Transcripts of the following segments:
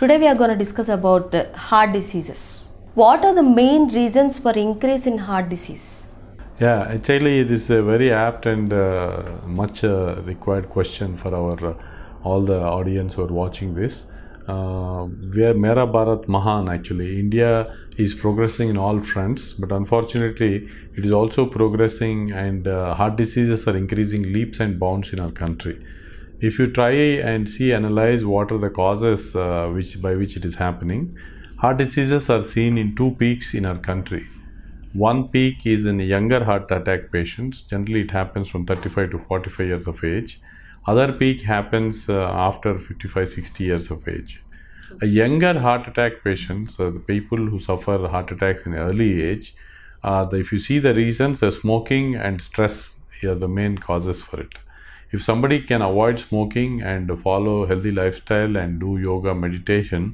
Today we are going to discuss about uh, heart diseases. What are the main reasons for increase in heart disease? Yeah, actually this is a very apt and uh, much uh, required question for our uh, all the audience who are watching this. Uh, we are Mera Bharat Mahan actually. India is progressing in all fronts, but unfortunately it is also progressing and uh, heart diseases are increasing leaps and bounds in our country if you try and see analyze what are the causes uh, which by which it is happening heart diseases are seen in two peaks in our country one peak is in younger heart attack patients generally it happens from 35 to 45 years of age other peak happens uh, after 55 60 years of age a younger heart attack patients uh, the people who suffer heart attacks in early age uh, the, if you see the reasons smoking and stress are the main causes for it if somebody can avoid smoking and follow healthy lifestyle and do yoga meditation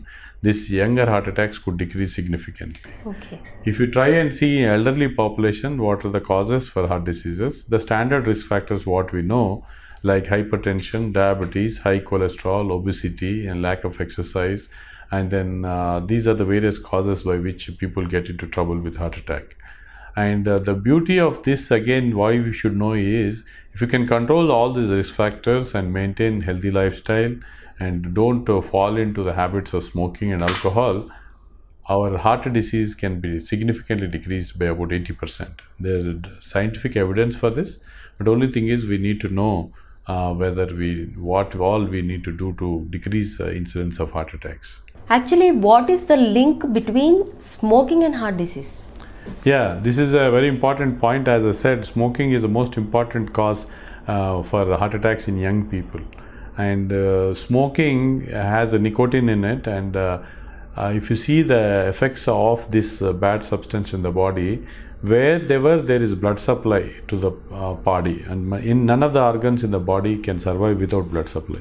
this younger heart attacks could decrease significantly okay if you try and see elderly population what are the causes for heart diseases the standard risk factors what we know like hypertension diabetes high cholesterol obesity and lack of exercise and then uh, these are the various causes by which people get into trouble with heart attack and uh, the beauty of this, again, why we should know is if you can control all these risk factors and maintain healthy lifestyle and don't uh, fall into the habits of smoking and alcohol, our heart disease can be significantly decreased by about 80%. There's scientific evidence for this, but only thing is we need to know uh, whether we what all we need to do to decrease the incidence of heart attacks. Actually, what is the link between smoking and heart disease? Yeah, this is a very important point. As I said, smoking is the most important cause uh, for heart attacks in young people. And uh, smoking has a nicotine in it. And uh, uh if you see the effects of this uh, bad substance in the body, wherever there is blood supply to the body, uh, and in none of the organs in the body can survive without blood supply.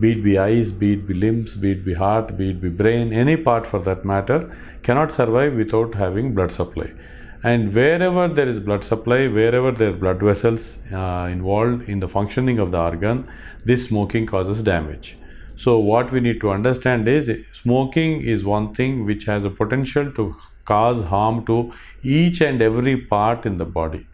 Be it be eyes, be it be limbs, be it be heart, be it be brain, any part for that matter, cannot survive without having blood supply. And wherever there is blood supply, wherever there are blood vessels uh, involved in the functioning of the organ, this smoking causes damage. So, what we need to understand is smoking is one thing which has a potential to cause harm to each and every part in the body.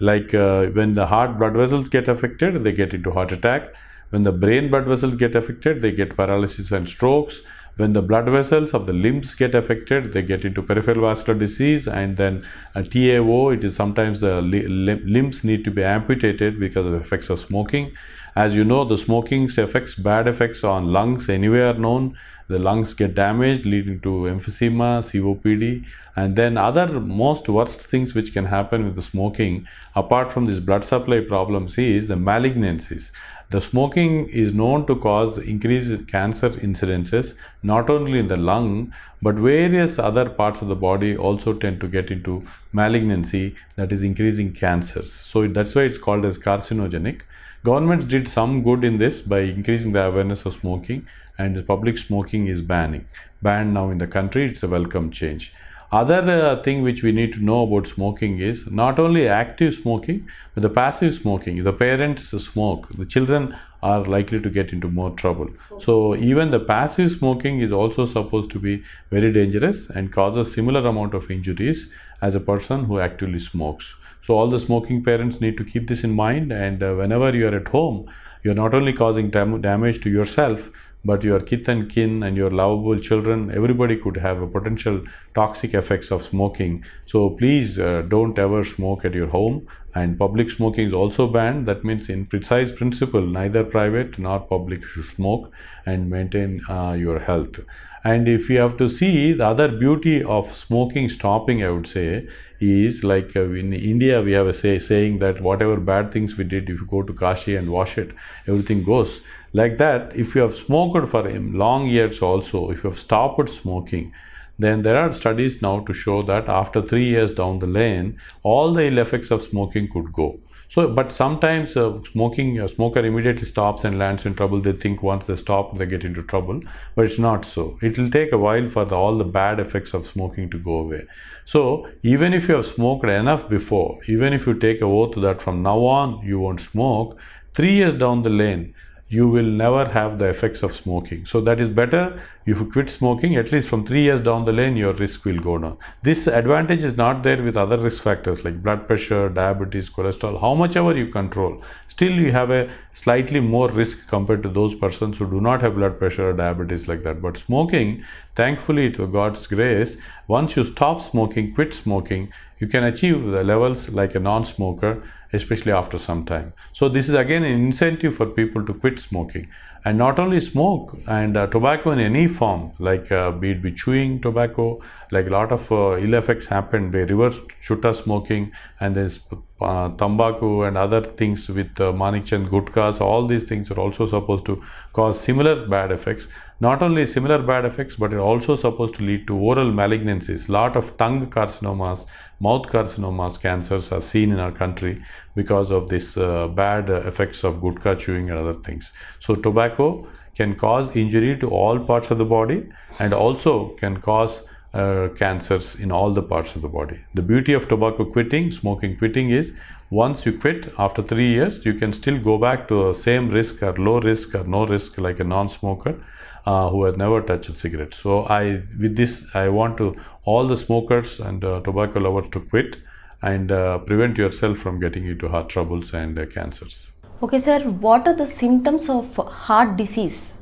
Like uh, when the heart blood vessels get affected, they get into heart attack. When the brain blood vessels get affected, they get paralysis and strokes when the blood vessels of the limbs get affected, they get into peripheral vascular disease and then a TAO, it is sometimes the limbs need to be amputated because of effects of smoking. As you know, the smoking's effects, bad effects on lungs anywhere are known. The lungs get damaged, leading to emphysema, COPD, and then other most worst things which can happen with the smoking, apart from these blood supply problems, is the malignancies. The smoking is known to cause increased cancer incidences not only in the lung but various other parts of the body also tend to get into malignancy that is increasing cancers. So that's why it's called as carcinogenic. Governments did some good in this by increasing the awareness of smoking and public smoking is banning. Banned now in the country, it's a welcome change. Other uh, thing which we need to know about smoking is not only active smoking, but the passive smoking. The parents smoke, the children are likely to get into more trouble. So even the passive smoking is also supposed to be very dangerous and causes similar amount of injuries as a person who actively smokes. So all the smoking parents need to keep this in mind and uh, whenever you are at home, you are not only causing dam damage to yourself, but your kith and kin and your lovable children, everybody could have a potential toxic effects of smoking. So please uh, don't ever smoke at your home. And public smoking is also banned. That means, in precise principle, neither private nor public should smoke and maintain uh, your health. And if you have to see the other beauty of smoking stopping, I would say, is like uh, in India, we have a say, saying that whatever bad things we did, if you go to Kashi and wash it, everything goes. Like that, if you have smoked for long years also, if you have stopped smoking, then there are studies now to show that after three years down the lane, all the ill effects of smoking could go. So, but sometimes uh, smoking, a smoker immediately stops and lands in trouble. They think once they stop, they get into trouble, but it's not so. It will take a while for the, all the bad effects of smoking to go away. So, even if you have smoked enough before, even if you take a oath that from now on you won't smoke, three years down the lane, you will never have the effects of smoking. So that is better if you quit smoking, at least from three years down the lane, your risk will go down. This advantage is not there with other risk factors like blood pressure, diabetes, cholesterol, how much ever you control. Still, you have a slightly more risk compared to those persons who do not have blood pressure or diabetes like that. But smoking, thankfully, to God's grace, once you stop smoking, quit smoking, you can achieve the levels like a non smoker especially after some time. So this is again an incentive for people to quit smoking. And not only smoke and uh, tobacco in any form, like uh, be it be chewing tobacco, like a lot of uh, ill effects happen where reverse chuta smoking and then uh, tambaku and other things with uh, manikchand gutkas, all these things are also supposed to cause similar bad effects. Not only similar bad effects, but it also supposed to lead to oral malignancies, lot of tongue carcinomas, mouth carcinomas cancers are seen in our country because of this uh, bad effects of gutka chewing and other things. So tobacco can cause injury to all parts of the body and also can cause uh, cancers in all the parts of the body. The beauty of tobacco quitting, smoking quitting is once you quit after three years, you can still go back to the same risk or low risk or no risk like a non-smoker uh, who has never touched a cigarette. So I, with this, I want to all the smokers and uh, tobacco lovers to quit and uh, prevent yourself from getting into heart troubles and uh, cancers. Okay, sir, what are the symptoms of heart disease?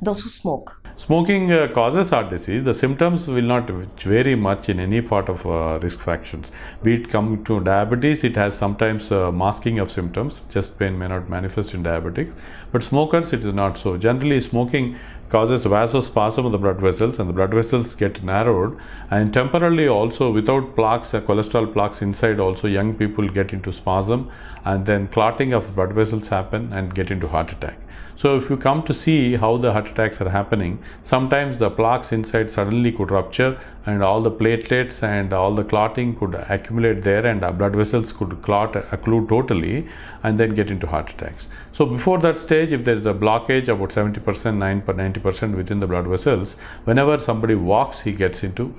Those who smoke. Smoking uh, causes heart disease. The symptoms will not vary much in any part of uh, risk factions. Be it come to diabetes, it has sometimes uh, masking of symptoms. Chest pain may not manifest in diabetics, but smokers it is not so. Generally, smoking causes vasospasm of the blood vessels and the blood vessels get narrowed and temporarily also without plaques uh, cholesterol plaques inside also young people get into spasm and then clotting of blood vessels happen and get into heart attack so if you come to see how the heart attacks are happening, sometimes the plaques inside suddenly could rupture and all the platelets and all the clotting could accumulate there and uh, blood vessels could clot, occlude totally and then get into heart attacks. So before that stage, if there is a blockage about 70%, 90% within the blood vessels, whenever somebody walks, he gets into,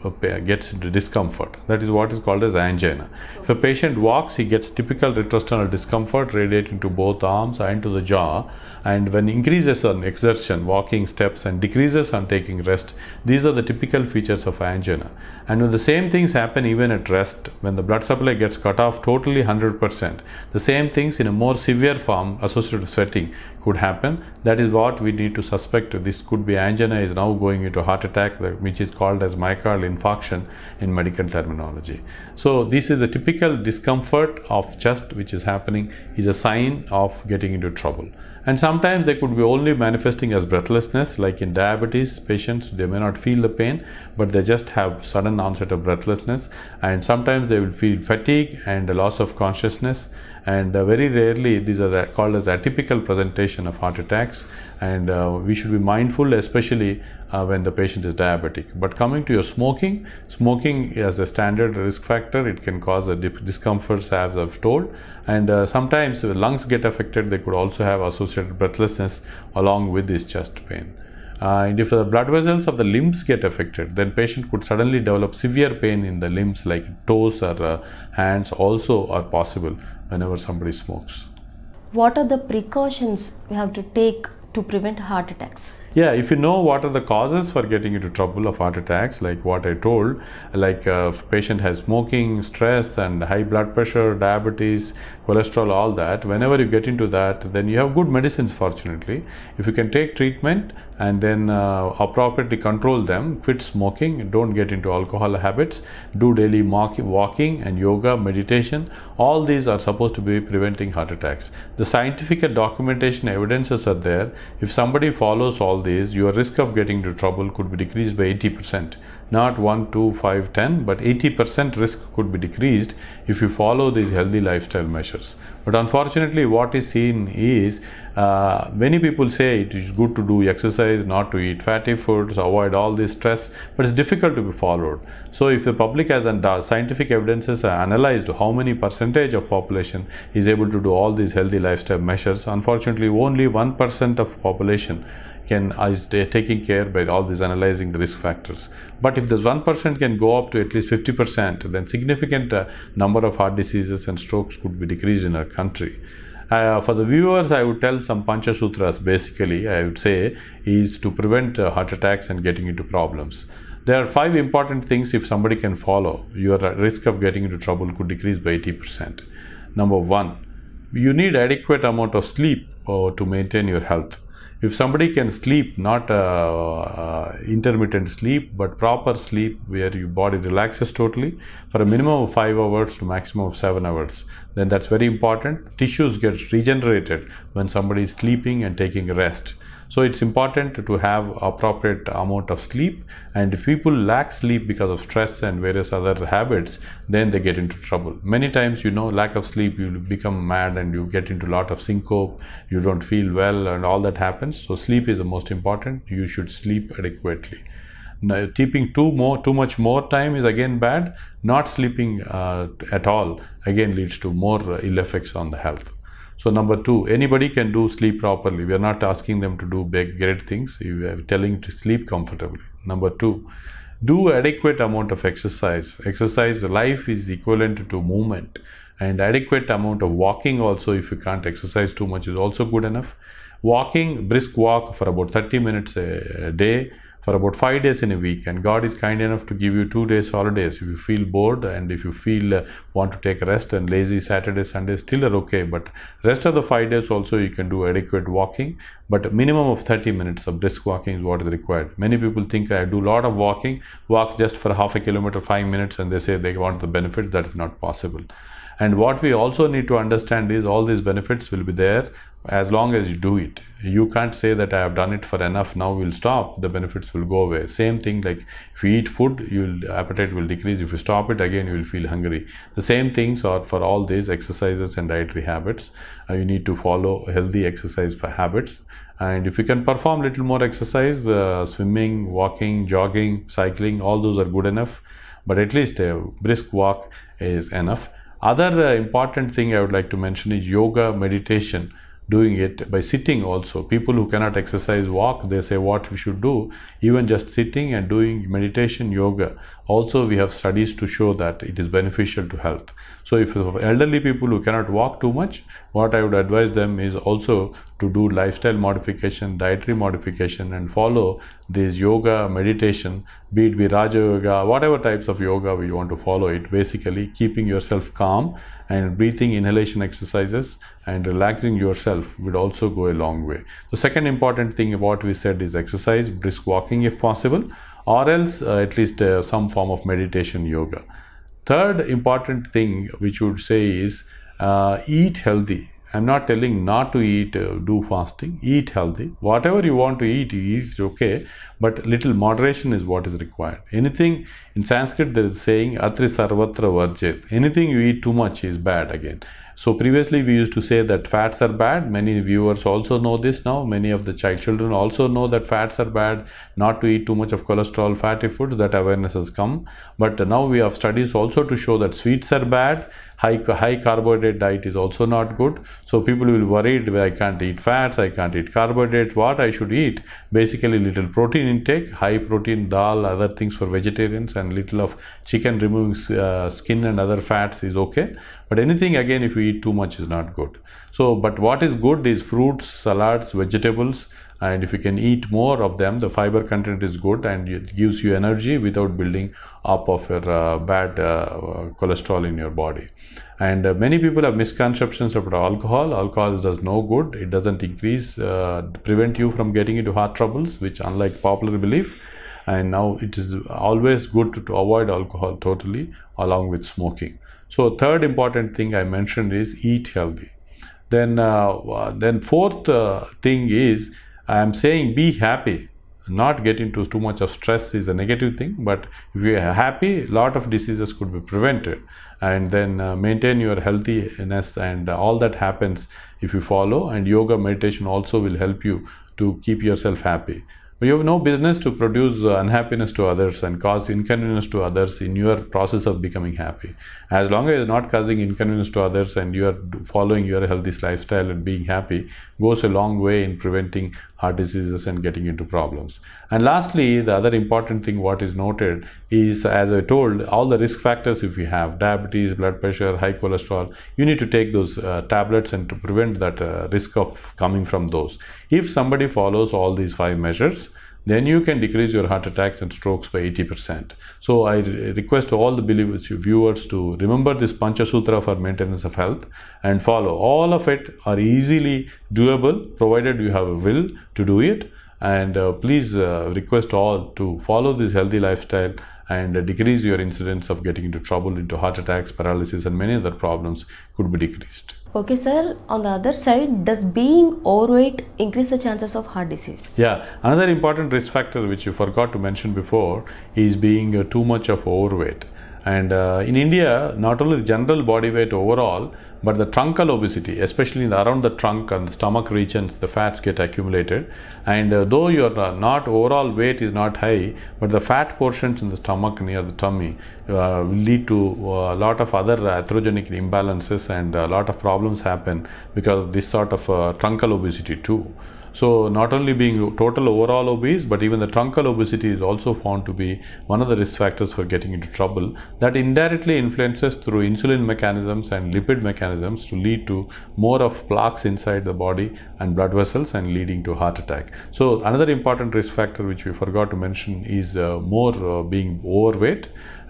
gets into discomfort. That is what is called as angina. If a patient walks, he gets typical retrosternal discomfort radiating to both arms and to the jaw and when increases on exertion, walking, steps, and decreases on taking rest, these are the typical features of angina. And when the same things happen even at rest, when the blood supply gets cut off totally 100%, the same things in a more severe form associated with sweating could happen. That is what we need to suspect. This could be angina is now going into heart attack, which is called as myocardial infarction in medical terminology. So this is the typical discomfort of chest which is happening is a sign of getting into trouble. And sometimes they could be only manifesting as breathlessness, like in diabetes patients, they may not feel the pain, but they just have sudden onset of breathlessness. And sometimes they will feel fatigue and a loss of consciousness and uh, very rarely these are called as atypical presentation of heart attacks and uh, we should be mindful especially uh, when the patient is diabetic but coming to your smoking smoking as a standard risk factor it can cause the discomforts as i've told and uh, sometimes the lungs get affected they could also have associated breathlessness along with this chest pain uh, and if the blood vessels of the limbs get affected then patient could suddenly develop severe pain in the limbs like toes or uh, hands also are possible whenever somebody smokes. What are the precautions we have to take to prevent heart attacks? yeah if you know what are the causes for getting into trouble of heart attacks like what i told like a uh, patient has smoking stress and high blood pressure diabetes cholesterol all that whenever you get into that then you have good medicines fortunately if you can take treatment and then uh, appropriately control them quit smoking don't get into alcohol habits do daily walking and yoga meditation all these are supposed to be preventing heart attacks the scientific documentation evidences are there if somebody follows all this, your risk of getting into trouble could be decreased by 80%. Not 1, 2, 5, 10, but 80% risk could be decreased if you follow these healthy lifestyle measures. But unfortunately, what is seen is uh, many people say it is good to do exercise, not to eat fatty foods, avoid all this stress, but it's difficult to be followed. So, if the public has and uh, scientific evidences are analyzed how many percentage of population is able to do all these healthy lifestyle measures, unfortunately, only 1% of population can is taking care by all these analyzing the risk factors. But if this one percent can go up to at least fifty percent, then significant uh, number of heart diseases and strokes could be decreased in our country. Uh, for the viewers, I would tell some Pancha Sutras basically, I would say, is to prevent uh, heart attacks and getting into problems. There are five important things if somebody can follow, your risk of getting into trouble could decrease by 80%. Number one, you need adequate amount of sleep uh, to maintain your health. If somebody can sleep, not uh, uh, intermittent sleep, but proper sleep where your body relaxes totally for a minimum of five hours to maximum of seven hours, then that's very important. Tissues get regenerated when somebody is sleeping and taking rest. So it's important to have appropriate amount of sleep and if people lack sleep because of stress and various other habits, then they get into trouble. Many times, you know, lack of sleep, you become mad and you get into a lot of syncope, you don't feel well and all that happens. So sleep is the most important. You should sleep adequately. Now, keeping too more, too much more time is again bad. Not sleeping uh, at all again leads to more ill effects on the health. So number two, anybody can do sleep properly. We are not asking them to do big great things. We are telling to sleep comfortably. Number two, do adequate amount of exercise. Exercise life is equivalent to movement, and adequate amount of walking also. If you can't exercise too much, is also good enough. Walking, brisk walk for about 30 minutes a day for about five days in a week and god is kind enough to give you two days holidays if you feel bored and if you feel uh, want to take rest and lazy saturday sunday still are okay but rest of the five days also you can do adequate walking but minimum of 30 minutes of brisk walking is what is required many people think i do a lot of walking walk just for half a kilometer five minutes and they say they want the benefits that is not possible and what we also need to understand is all these benefits will be there as long as you do it. You can't say that I have done it for enough, now we'll stop, the benefits will go away. Same thing like if you eat food, your appetite will decrease. If you stop it, again you will feel hungry. The same things are for all these exercises and dietary habits. Uh, you need to follow healthy exercise habits. And if you can perform little more exercise, uh, swimming, walking, jogging, cycling, all those are good enough. But at least a brisk walk is enough. Other uh, important thing I would like to mention is yoga, meditation, doing it by sitting also. People who cannot exercise, walk, they say what we should do, even just sitting and doing meditation, yoga also we have studies to show that it is beneficial to health so if elderly people who cannot walk too much what i would advise them is also to do lifestyle modification dietary modification and follow this yoga meditation be it viraja yoga whatever types of yoga we want to follow it basically keeping yourself calm and breathing inhalation exercises and relaxing yourself would also go a long way the second important thing about we said is exercise brisk walking if possible or else uh, at least uh, some form of meditation yoga. Third important thing which would say is uh, eat healthy. I'm not telling not to eat, uh, do fasting, eat healthy. Whatever you want to eat, you eat okay, but little moderation is what is required. Anything in Sanskrit there is saying atri sarvatra varjet. Anything you eat too much is bad again. So previously we used to say that fats are bad. Many viewers also know this now. Many of the child children also know that fats are bad, not to eat too much of cholesterol, fatty foods, that awareness has come. But now we have studies also to show that sweets are bad High, high carbohydrate diet is also not good. So people will worried, I can't eat fats, I can't eat carbohydrates, what I should eat? Basically little protein intake, high protein dal, other things for vegetarians and little of chicken removing uh, skin and other fats is okay. But anything again if you eat too much is not good. So but what is good is fruits, salads, vegetables, and if you can eat more of them the fiber content is good and it gives you energy without building up of your uh, bad uh, cholesterol in your body and uh, many people have misconceptions about alcohol alcohol does no good it doesn't increase uh, prevent you from getting into heart troubles which unlike popular belief and now it is always good to, to avoid alcohol totally along with smoking so third important thing i mentioned is eat healthy then uh, then fourth uh, thing is I am saying be happy, not get into too much of stress is a negative thing, but if you are happy, lot of diseases could be prevented. And then uh, maintain your healthiness, and uh, all that happens if you follow. And yoga meditation also will help you to keep yourself happy. But you have no business to produce uh, unhappiness to others and cause inconvenience to others in your process of becoming happy. As long as you're not causing inconvenience to others and you are following your healthy lifestyle and being happy, goes a long way in preventing heart diseases and getting into problems. And lastly, the other important thing what is noted is, as I told, all the risk factors if you have diabetes, blood pressure, high cholesterol, you need to take those uh, tablets and to prevent that uh, risk of coming from those. If somebody follows all these five measures, then you can decrease your heart attacks and strokes by 80%. So I request all the believers, viewers to remember this Pancha Sutra for maintenance of health and follow. All of it are easily doable provided you have a will to do it. And uh, please uh, request all to follow this healthy lifestyle and decrease your incidence of getting into trouble, into heart attacks, paralysis, and many other problems could be decreased. Okay, sir. On the other side, does being overweight increase the chances of heart disease? Yeah, another important risk factor which you forgot to mention before is being uh, too much of overweight. And uh, in India, not only the general body weight overall, but the truncal obesity, especially around the trunk and the stomach regions, the fats get accumulated. And uh, though your uh, not overall weight is not high, but the fat portions in the stomach near the tummy uh, lead to uh, a lot of other atherogenic imbalances and a lot of problems happen because of this sort of uh, truncal obesity too. So, not only being total overall obese, but even the truncal obesity is also found to be one of the risk factors for getting into trouble that indirectly influences through insulin mechanisms and lipid mechanisms to lead to more of plaques inside the body and blood vessels and leading to heart attack. So, another important risk factor which we forgot to mention is uh, more uh, being overweight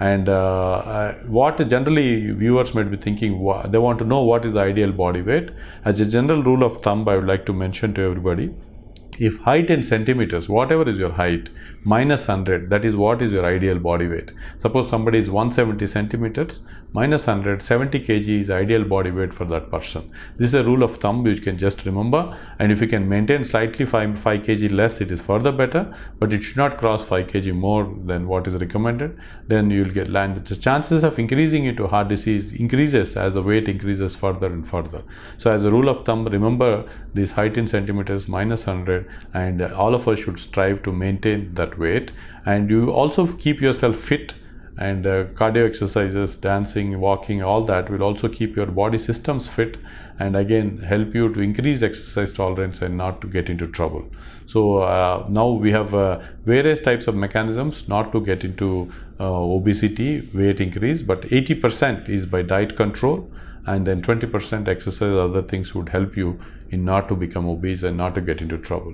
and uh, what generally viewers might be thinking, they want to know what is the ideal body weight. As a general rule of thumb, I would like to mention to everybody if height in centimeters, whatever is your height, minus 100, that is what is your ideal body weight. Suppose somebody is 170 centimeters, minus 100, 70 kg is ideal body weight for that person. This is a rule of thumb which you can just remember. And if you can maintain slightly 5, 5 kg less, it is further better, but it should not cross 5 kg more than what is recommended. Then you will get land. The chances of increasing into heart disease increases as the weight increases further and further. So as a rule of thumb, remember this height in centimeters minus 100 100 and all of us should strive to maintain that weight and you also keep yourself fit and uh, cardio exercises dancing walking all that will also keep your body systems fit and again help you to increase exercise tolerance and not to get into trouble so uh, now we have uh, various types of mechanisms not to get into uh, obesity weight increase but 80% is by diet control and then 20% exercise other things would help you in not to become obese and not to get into trouble.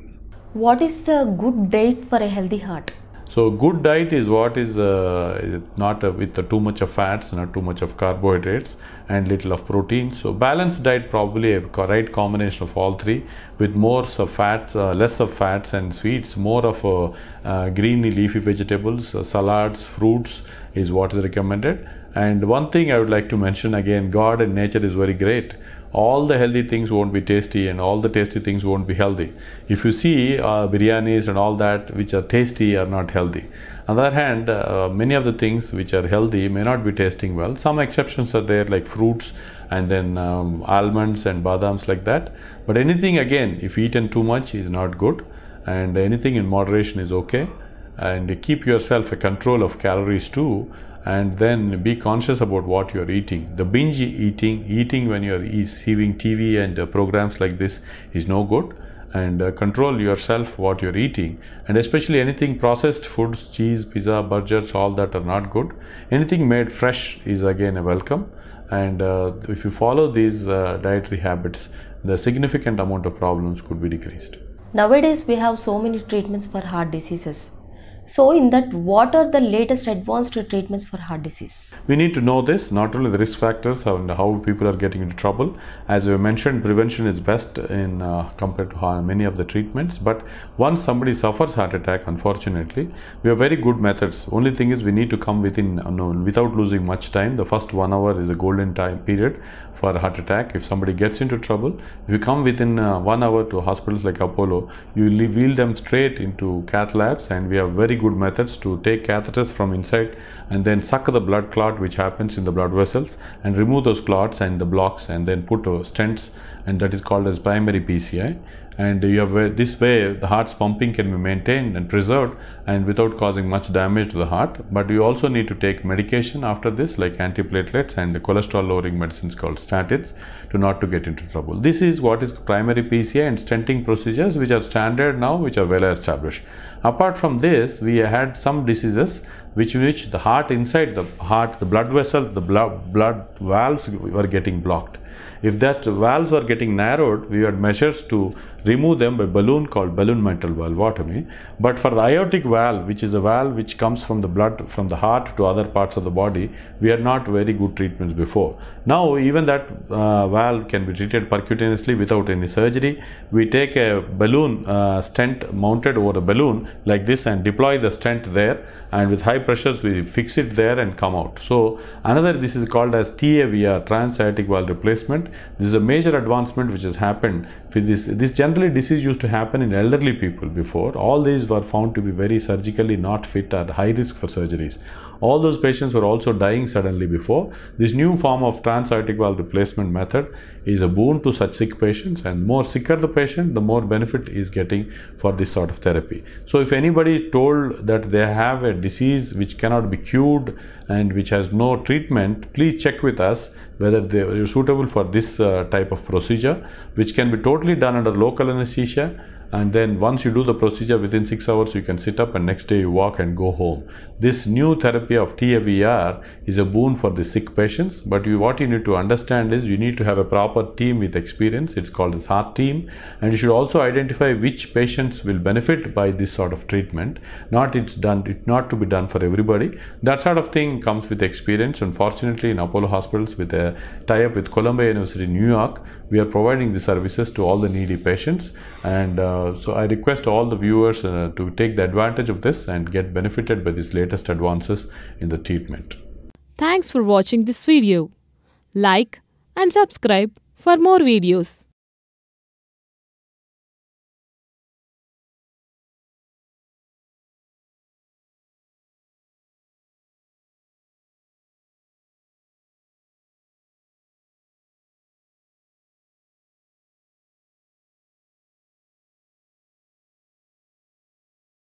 What is the good diet for a healthy heart? So good diet is what is uh, not uh, with uh, too much of fats, not too much of carbohydrates, and little of protein. So balanced diet probably a right combination of all three, with more of fats, uh, less of fats and sweets, more of uh, uh, greeny leafy vegetables, salads, fruits is what is recommended. And one thing I would like to mention again, God and nature is very great all the healthy things won't be tasty and all the tasty things won't be healthy. If you see uh, biryanis and all that which are tasty are not healthy. On the other hand, uh, many of the things which are healthy may not be tasting well. Some exceptions are there like fruits and then um, almonds and badams like that. But anything again, if eaten too much is not good and anything in moderation is okay. And keep yourself a control of calories too and then be conscious about what you're eating. The binge eating, eating when you're receiving TV and uh, programs like this is no good and uh, control yourself what you're eating and especially anything processed foods cheese pizza burgers all that are not good anything made fresh is again a welcome and uh, if you follow these uh, dietary habits the significant amount of problems could be decreased nowadays we have so many treatments for heart diseases so, in that, what are the latest advanced treatments for heart disease? We need to know this not only the risk factors and how people are getting into trouble. As we mentioned, prevention is best in uh, compared to many of the treatments. But once somebody suffers heart attack, unfortunately, we have very good methods. Only thing is we need to come within uh, without losing much time. The first one hour is a golden time period for a heart attack, if somebody gets into trouble, if you come within uh, one hour to hospitals like Apollo, you wheel them straight into cath labs, and we have very good methods to take catheters from inside and then suck the blood clot which happens in the blood vessels and remove those clots and the blocks and then put uh, stents, and that is called as primary PCI and you have this way the heart's pumping can be maintained and preserved and without causing much damage to the heart but you also need to take medication after this like antiplatelets and the cholesterol lowering medicines called statins to not to get into trouble this is what is primary pci and stenting procedures which are standard now which are well established apart from this we had some diseases which which the heart inside the heart the blood vessel the blood, blood valves were getting blocked if that valves are getting narrowed, we had measures to remove them by balloon called balloon metal valveotomy. But for the aortic valve, which is a valve which comes from the blood from the heart to other parts of the body, we had not very good treatments before. Now even that uh, valve can be treated percutaneously without any surgery. We take a balloon uh, stent mounted over a balloon like this and deploy the stent there and with high pressures we fix it there and come out. So another this is called as TAVR, transiatic valve replacement. This is a major advancement which has happened with this. This generally disease used to happen in elderly people before. All these were found to be very surgically not fit or high risk for surgeries all those patients were also dying suddenly before. This new form of transaortic valve replacement method is a boon to such sick patients and more sicker the patient, the more benefit is getting for this sort of therapy. So if anybody told that they have a disease which cannot be cured and which has no treatment, please check with us whether they are suitable for this uh, type of procedure which can be totally done under local anesthesia and then once you do the procedure within six hours you can sit up and next day you walk and go home this new therapy of TAVR is a boon for the sick patients but you, what you need to understand is you need to have a proper team with experience it's called the heart team and you should also identify which patients will benefit by this sort of treatment not it's done it not to be done for everybody that sort of thing comes with experience unfortunately in Apollo hospitals with a tie up with Columbia University New York we are providing the services to all the needy patients and uh, uh, so I request all the viewers uh, to take the advantage of this and get benefited by these latest advances in the treatment. Thanks for watching this video. Like and subscribe for more videos.